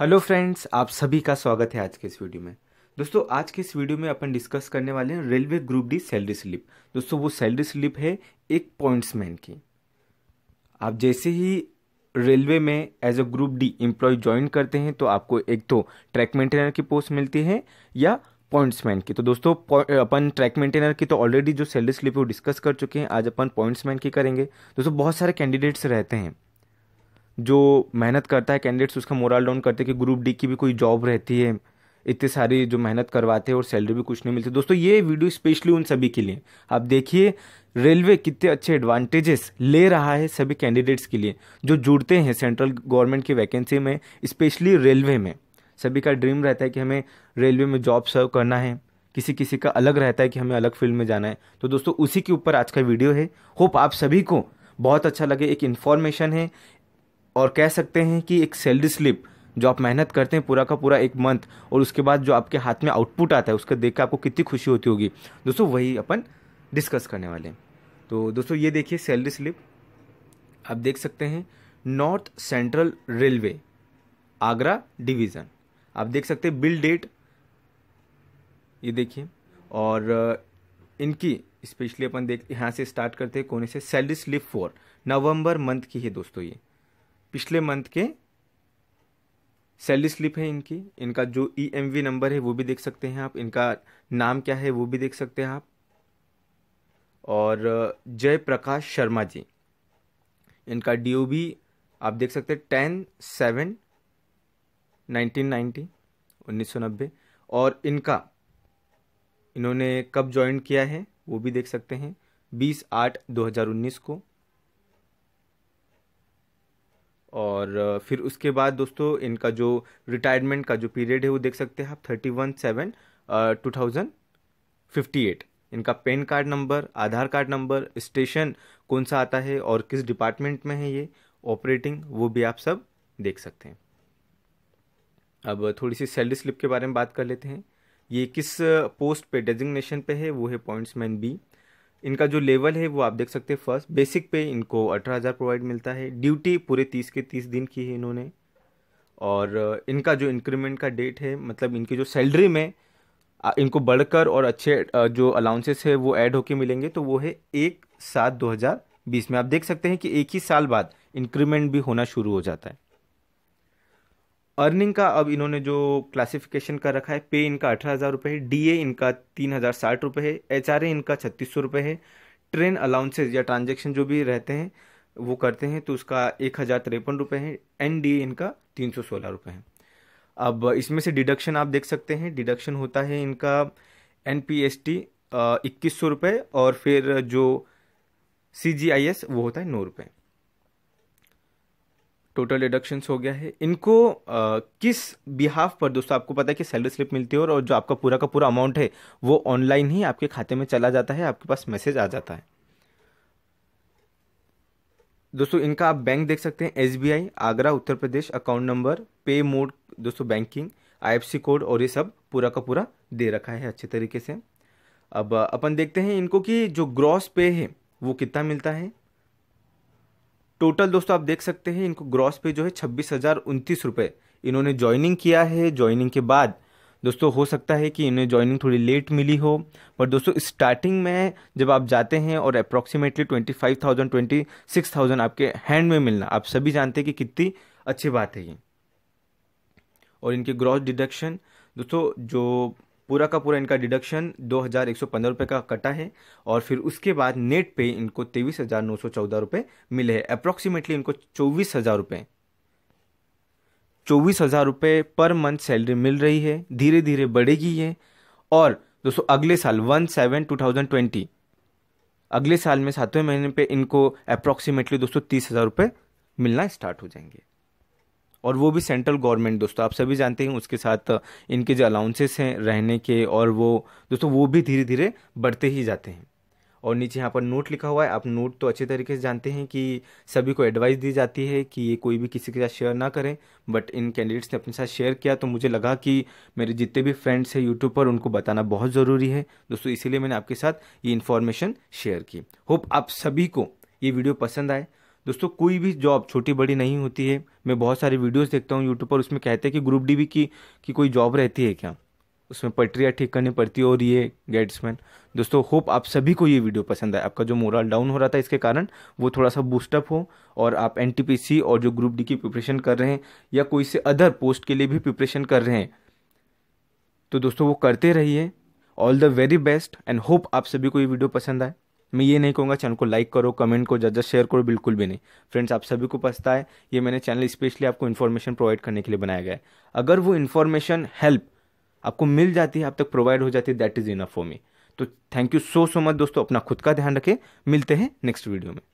hello friends आप सभी का स्वागत है आज के इस वीडियो में दोस्तों आज के इस वीडियो में अपन डिस्कस करने वाले हैं railway group D salary slip दोस्तों वो सैलरी स्लिप है एक पॉइंट्समैन की आप जैसे ही रेलवे में as a group D employ join करते हैं तो आपको एक तो ट्रैक मेंटेनर की पोस्ट मिलती है या पॉइंट्समैन की तो दोस्तों अपन ट्रैक मेंटेनर की तो ऑलरेडी जो सैलरी स्लिप है वो डिस्कस कर चुके हैं आज अपन पॉइंट्समैन की करेंगे दोस्तों बहुत सारे कैंडिडेट्स रहते हैं जो मेहनत करता है कैंडिडेट्स उसका मोरल डाउन करते हैं कि ग्रुप डी की भी कोई जॉब रहती है इतने सारी जो मेहनत करवाते हैं और सैलरी भी कुछ नहीं मिलती दोस्तों ये वीडियो स्पेशली उन सभी के लिए आप देखिए रेलवे कितने अच्छे एडवांटेजेस ले रहा है सभी कैंडिडेट्स के लिए जो जुड़ते हैं सेंट्रल गवर्नमेंट की वैकेंसी में स्पेशली रेलवे में सभी का ड्रीम रहता है कि हमें रेलवे में जॉब सर्व करना है किसी किसी का अलग रहता है कि हमें अलग फील्ड में जाना है तो दोस्तों उसी के ऊपर आज का वीडियो है होप आप सभी को बहुत अच्छा लगे एक इन्फॉर्मेशन है और कह सकते हैं कि एक सैलरी स्लिप जो आप मेहनत करते हैं पूरा का पूरा एक मंथ और उसके बाद जो आपके हाथ में आउटपुट आता है उसका देख के आपको कितनी खुशी होती होगी दोस्तों वही अपन डिस्कस करने वाले हैं तो दोस्तों ये देखिए सैलरी स्लिप आप देख सकते हैं North Central Railway Agra division आप देख सकते हैं बिल डेट ये देखिए और इनकी स्पेशली अपन देख यहाँ से स्टार्ट करते हैं कोने से salary slip for November month की है दोस्तों ये पिछले मंथ के सैलरी स्लिप है इनकी इनका जो ई एम वी नंबर है वो भी देख सकते हैं आप इनका नाम क्या है वो भी देख सकते हैं आप और जयप्रकाश शर्मा जी इनका डी ओ बी आप देख सकते हैं टेन सेवन नाइनटीन नाइन्टी उन्नीस सौ नब्बे और इनका इन्होंने कब ज्वाइन किया है वो भी देख सकते हैं बीस आठ दो हज़ार उन्नीस को और फिर उसके बाद दोस्तों इनका जो रिटायरमेंट का जो पीरियड है वो देख सकते हैं आप thirty one seven two thousand fifty eight इनका PAN card number Aadhaar card number station कौन सा आता है और किस डिपार्टमेंट में है ये ऑपरेटिंग वो भी आप सब देख सकते हैं अब थोड़ी सी सैलरी स्लिप के बारे में बात कर लेते हैं ये किस पोस्ट पे डेजिग्नेशन पे है वो है पॉइंट्समैन बी इनका जो लेवल है वो आप देख सकते हैं फर्स्ट बेसिक पे इनको अठारह हज़ार प्रोवाइड मिलता है ड्यूटी पूरे तीस के तीस दिन की है इन्होंने और इनका जो इंक्रीमेंट का डेट है मतलब इनकी जो सैलरी में इनको बढ़कर और अच्छे जो अलाउंसेस है वो ऐड होके मिलेंगे तो वो है एक सात दो हज़ार बीस में आप देख सकते हैं कि एक ही साल बाद इंक्रीमेंट भी होना शुरू हो जाता है अर्निंग का अब इन्होंने जो क्लासिफिकेशन कर रखा है पे इनका अठारह हज़ार रुपये है ए इनका तीन हज़ार साठ रुपये है एच आर ए इनका छत्तीस सौ रुपये है ट्रेन अलाउंसेज या ट्रांजेक्शन जो भी रहते हैं वो करते हैं तो उसका एक हज़ार तिरपन रुपये है एन डी ए इनका तीन सौ सोलह रुपये है अब इसमें से डिडक्शन आप देख सकते हैं डिडक्शन होता है इनका एन पी एस टी इक्कीस सौ रुपये और फिर जो सी जी आई एस वो होता है नौ रुपये टोटल डिडक्शंस हो गया है इनको आ, किस बिहाफ पर दोस्तों आपको पता है कि सैलरी स्लिप मिलती है और जो आपका पूरा का पूरा अमाउंट है वो ऑनलाइन ही आपके खाते में चला जाता है आपके पास मैसेज आ जाता है दोस्तों इनका आप बैंक देख सकते हैं S Agra Uttar Pradesh account number pay mode दोस्तों बैंकिंग आई कोड और ये सब पूरा का पूरा दे रखा है अच्छे तरीके से अब अपन देखते हैं इनको कि जो ग्रॉस पे है वो कितना मिलता है टोटल दोस्तों आप देख सकते हैं इनको ग्रॉस पे जो है छब्बीस हज़ार उनतीस रुपये इन्होंने ज्वाइनिंग किया है ज्वाइनिंग के बाद दोस्तों हो सकता है कि इन्हें ज्वाइनिंग थोड़ी लेट मिली हो पर दोस्तों स्टार्टिंग में जब आप जाते हैं और approximately twenty five thousand twenty six thousand आपके हैंड में मिलना आप सभी जानते हैं कि कितनी अच्छी बात है ये और इनके ग्रॉस डिडक्शन दोस्तों जो पूरा का पूरा इनका डिडक्शन दो हज़ार एक सौ पंद्रह रुपये का कटा है और फिर उसके बाद नेट पे इनको तेईस हज़ार नौ सौ चौदह रुपये मिले हैं अप्रॉक्सीमेटली इनको चौबीस हज़ार रुपये चौबीस हज़ार रुपये पर मंथ सैलरी मिल रही है धीरे धीरे बढ़ेगी ये और दोस्तों अगले साल one seven two thousand twenty अगले साल में सातवें महीने पे इनको अप्रॉक्सीमेटली दोस्तों तीस हज़ार रुपये मिलना स्टार्ट हो जाएंगे और वो भी सेंट्रल गवर्नमेंट दोस्तों आप सभी जानते हैं उसके साथ इनके जो अलाउंसेस हैं रहने के और वो दोस्तों वो भी धीरे धीरे बढ़ते ही जाते हैं और नीचे यहाँ पर नोट लिखा हुआ है आप नोट तो अच्छे तरीके से जानते हैं कि सभी को एडवाइस दी जाती है कि ये कोई भी किसी के साथ शेयर ना करें बट इन कैंडिडेट्स ने अपने साथ शेयर किया तो मुझे लगा कि मेरे जितने भी फ्रेंड्स हैं यूट्यूब पर उनको बताना बहुत ज़रूरी है दोस्तों इसीलिए मैंने आपके साथ ये इन्फॉर्मेशन शेयर की होप आप सभी को ये वीडियो पसंद आए दोस्तों कोई भी जॉब छोटी बड़ी नहीं होती है मैं बहुत सारी वीडियोस देखता हूँ यूट्यूब पर उसमें कहते हैं कि ग्रुप डी भी की कि कोई जॉब रहती है क्या उसमें पटरियाँ ठीक करनी पड़ती है और ये गेट्समैन दोस्तों होप आप सभी को ये वीडियो पसंद आए आपका जो मोरल डाउन हो रहा था इसके कारण वो थोड़ा सा बूस्टअप हो और आप एन और जो ग्रुप डी की प्रिपरेशन कर रहे हैं या कोई से अदर पोस्ट के लिए भी प्रिपरेशन कर रहे हैं तो दोस्तों वो करते रहिए all the very best and hope आप सभी को ये वीडियो पसंद आए मैं ये नहीं कहूँगा चैनल को लाइक करो कमेंट को जज शेयर करो बिल्कुल भी नहीं फ्रेंड्स आप सभी को पछता है ये मैंने चैनल स्पेशली आपको इन्फॉर्मेशन प्रोवाइड करने के लिए बनाया गया है अगर वो इन्फॉर्मेशन हेल्प आपको मिल जाती है आप तक प्रोवाइड हो जाती है that is enough for me तो thank you so so much दोस्तों अपना खुद का ध्यान रखें मिलते हैं नेक्स्ट वीडियो में